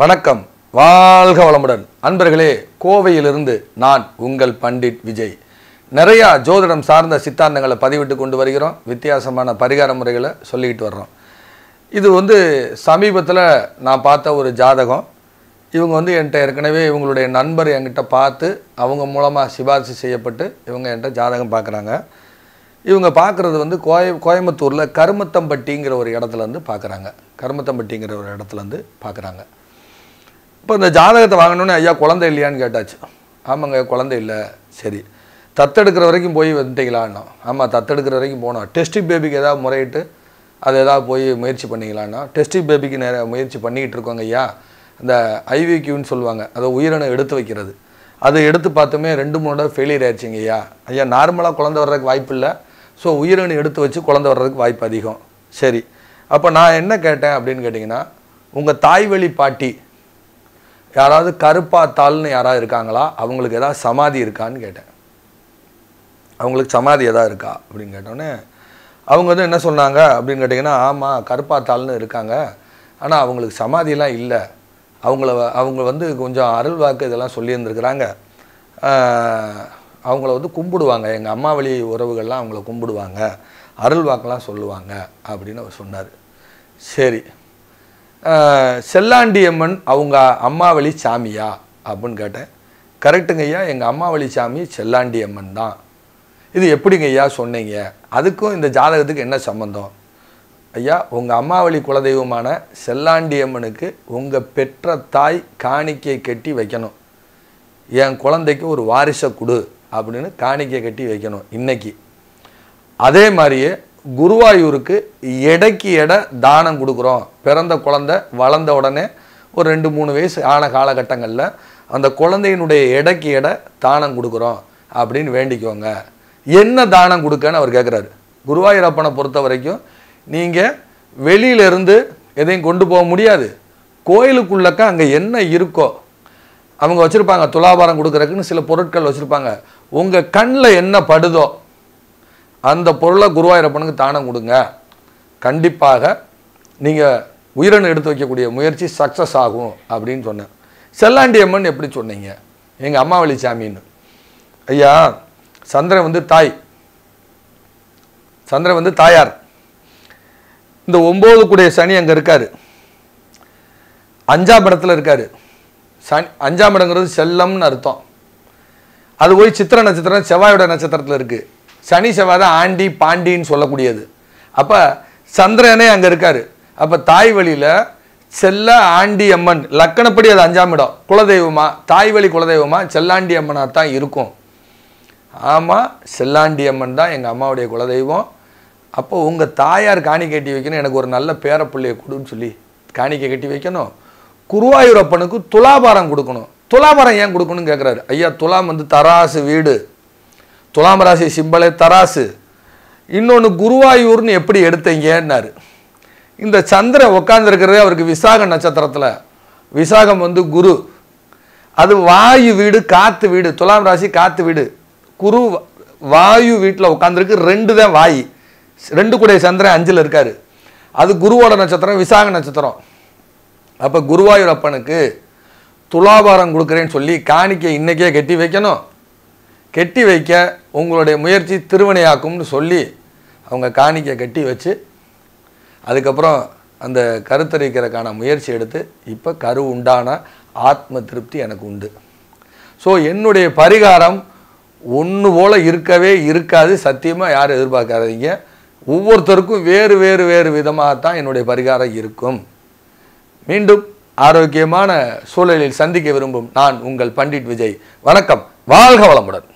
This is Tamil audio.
வணக்கம் வாழ்க வளமுடன் அன்பர்களே கோவையிலிருந்து நான் உங்கள் பண்டிட் விஜய் நிறையா ஜோதிடம் சார்ந்த சித்தாந்தங்களை பதிவிட்டு கொண்டு வருகிறோம் வித்தியாசமான பரிகார முறைகளை சொல்லிக்கிட்டு வர்றோம் இது வந்து சமீபத்தில் நான் பார்த்த ஒரு ஜாதகம் இவங்க வந்து என்கிட்ட ஏற்கனவே இவங்களுடைய நண்பர் என்கிட்ட பார்த்து அவங்க மூலமாக சிபாரிசு செய்யப்பட்டு இவங்க என்கிட்ட ஜாதகம் பார்க்குறாங்க இவங்க பார்க்குறது வந்து கோய கோயம்புத்தூரில் கருமத்தம்பட்டிங்கிற ஒரு இடத்துலேருந்து பார்க்குறாங்க கருமத்தம்பட்டிங்கிற ஒரு இடத்துலேருந்து பார்க்குறாங்க இப்போ இந்த ஜாதகத்தை வாங்கணுன்னு ஐயா குழந்தை இல்லையான்னு கேட்டாச்சு ஆமாங்க குழந்தை இல்லை சரி தத்தெடுக்கிற வரைக்கும் போய் வந்துட்டீங்களான்னா ஆமாம் தத்தெடுக்கிற வரைக்கும் போனோம் டெஸ்டிங் பேபிக்கு ஏதாவது முறையிட்டு அது ஏதாவது போய் முயற்சி பண்ணிக்கலான்னா டெஸ்டிங் பேபிக்கு நிறைய முயற்சி பண்ணிக்கிட்டு இருக்கோங்க ஐயா இந்த ஐவிக்யூன்னு சொல்லுவாங்க அதை உயிரினை எடுத்து வைக்கிறது அதை எடுத்து பார்த்துமே ரெண்டு மூணு தடவை ஃபெயிலியர் ஆயிடுச்சுங்க ஐயா ஐயா நார்மலாக குழந்த வர்றதுக்கு வாய்ப்பு இல்லை ஸோ உயிரினை எடுத்து வச்சு குழந்த வர்றதுக்கு வாய்ப்பு அதிகம் சரி அப்போ நான் என்ன கேட்டேன் அப்படின்னு கேட்டிங்கன்னா உங்கள் தாய்வழி பாட்டி யாராவது கருப்பாத்தாள்னு யாராவது இருக்காங்களா அவங்களுக்கு எதாவது சமாதி இருக்கான்னு கேட்டேன் அவங்களுக்கு சமாதி எதாவது இருக்கா அப்படின்னு கேட்டோன்னே அவங்க வந்து என்ன சொன்னாங்க அப்படின்னு கேட்டிங்கன்னா ஆமாம் கருப்பாத்தாள்னு இருக்காங்க ஆனால் அவங்களுக்கு சமாதியெலாம் இல்லை அவங்கள அவங்க வந்து கொஞ்சம் அருள் வாக்கு இதெல்லாம் சொல்லியிருந்துருக்குறாங்க அவங்கள வந்து கும்பிடுவாங்க எங்கள் அம்மா வழி உறவுகள்லாம் அவங்கள கும்பிடுவாங்க அருள் வாக்கெலாம் சொல்லுவாங்க அப்படின்னு அவர் சொன்னார் சரி செல்லாண்டியம்மன் அவங்க அம்மாவளி சாமியா அப்படின்னு கேட்டேன் கரெக்டுங்க ஐயா எங்கள் அம்மாவளி சாமி செல்லாண்டியம்மன் தான் இது எப்படிங்க ஐயா சொன்னீங்க அதுக்கும் இந்த ஜாதகத்துக்கு என்ன சம்மந்தம் ஐயா உங்கள் அம்மாவளி குலதெய்வமான செல்லாண்டியம்மனுக்கு உங்கள் பெற்ற தாய் காணிக்கை கட்டி வைக்கணும் என் குழந்தைக்கு ஒரு வாரிசை கொடு அப்படின்னு காணிக்கை கட்டி வைக்கணும் இன்றைக்கி அதே மாதிரியே குருவாயூருக்கு எடைக்கு எடை தானம் கொடுக்குறோம் பிறந்த குழந்தை வளர்ந்த உடனே ஒரு ரெண்டு மூணு வயசு ஆன காலகட்டங்களில் அந்த குழந்தையினுடைய எடைக்கு எடை தானம் கொடுக்குறோம் அப்படின்னு வேண்டிக்கோங்க என்ன தானம் கொடுக்கன்னு அவர் கேட்குறாரு குருவாயூரப்பனை பொறுத்த வரைக்கும் நீங்கள் வெளியிலேருந்து எதையும் கொண்டு போக முடியாது கோயிலுக்குள்ளக்க அங்கே என்ன இருக்கோ அவங்க வச்சுருப்பாங்க துலாபாரம் கொடுக்குறக்குன்னு சில பொருட்கள் வச்சுருப்பாங்க உங்கள் கண்ணில் என்ன படுதோ அந்த பொருளை குருவாயூரப்பனுக்கு தானம் கொடுங்க கண்டிப்பாக நீங்கள் உயிரினை எடுத்து வைக்கக்கூடிய முயற்சி சக்ஸஸ் ஆகும் அப்படின்னு சொன்னேன் செல்லாண்டி அம்மன் எப்படி சொன்னீங்க எங்கள் அம்மாவளி சாமின்னு ஐயா சந்திரன் வந்து தாய் சந்திரன் வந்து தாயார் இந்த ஒம்பது கூடிய சனி அங்கே இருக்கார் அஞ்சாம் இடத்துல இருக்கார் சனி அஞ்சாம் இடங்கிறது செல்லம்னு அர்த்தம் அது போய் சித்திர நட்சத்திரம் செவ்வாயோட நட்சத்திரத்தில் இருக்குது சனி செவ்வாய் தான் ஆண்டி பாண்டின்னு சொல்லக்கூடியது அப்போ சந்திரனே அங்கே இருக்கார் அப்போ தாய் வழியில் செல்ல ஆண்டி அம்மன் லக்கணப்படி அது அஞ்சாம் இடம் குலதெய்வமா தாய் வழி குலதெய்வமா செல்லாண்டி அம்மனாக தான் இருக்கும் ஆமாம் செல்லாண்டி அம்மன் தான் எங்கள் அம்மாவுடைய குலதெய்வம் அப்போ உங்கள் தாயார் காணி கட்டி வைக்கணும் எனக்கு ஒரு நல்ல பேர பிள்ளையை கொடுன்னு சொல்லி காணிக்கை கட்டி வைக்கணும் குருவாயூரப்பனுக்கு துலாபாரம் கொடுக்கணும் துலாபாரம் ஏன் கொடுக்கணும்னு கேட்குறாரு ஐயா துலாம் வந்து தராசு வீடு துலாம் ராசி சிம்பளே தராசு இன்னொன்று குருவாயூர்னு எப்படி எடுத்தீங்கன்னாரு இந்த சந்திர உட்காந்துருக்கிறது அவருக்கு விசாக நட்சத்திரத்தில் விசாகம் வந்து குரு அது வாயு வீடு காற்று வீடு துலாம் ராசி காற்று வீடு குரு வாயு வீட்டில் உட்காந்துருக்கு ரெண்டு தான் வாய் ரெண்டு கூட சந்திரன் அஞ்சில் இருக்கார் அது குருவோட நட்சத்திரம் விசாக நட்சத்திரம் அப்போ குருவாயூர் அப்பனுக்கு துலாபாரம் கொடுக்குறேன்னு சொல்லி காணிக்கை இன்றைக்கே கெட்டி வைக்கணும் கெட்டி வைக்க உங்களுடைய முயற்சி திருவினையாக்கும்னு சொல்லி அவங்க காணிக்கை கட்டி வச்சு அதுக்கப்புறம் அந்த கருத்தரிக்கிறதுக்கான முயற்சி எடுத்து இப்போ கரு உண்டான ஆத்ம திருப்தி எனக்கு உண்டு ஸோ என்னுடைய பரிகாரம் ஒன்று போல் இருக்கவே இருக்காது சத்தியமாக யாரும் எதிர்பார்க்காதீங்க ஒவ்வொருத்தருக்கும் வேறு வேறு வேறு விதமாக தான் என்னுடைய பரிகாரம் இருக்கும் மீண்டும் ஆரோக்கியமான சூழலில் சந்திக்க விரும்பும் நான் உங்கள் பண்டிட் விஜய் வணக்கம் வாழ்க வளமுடன்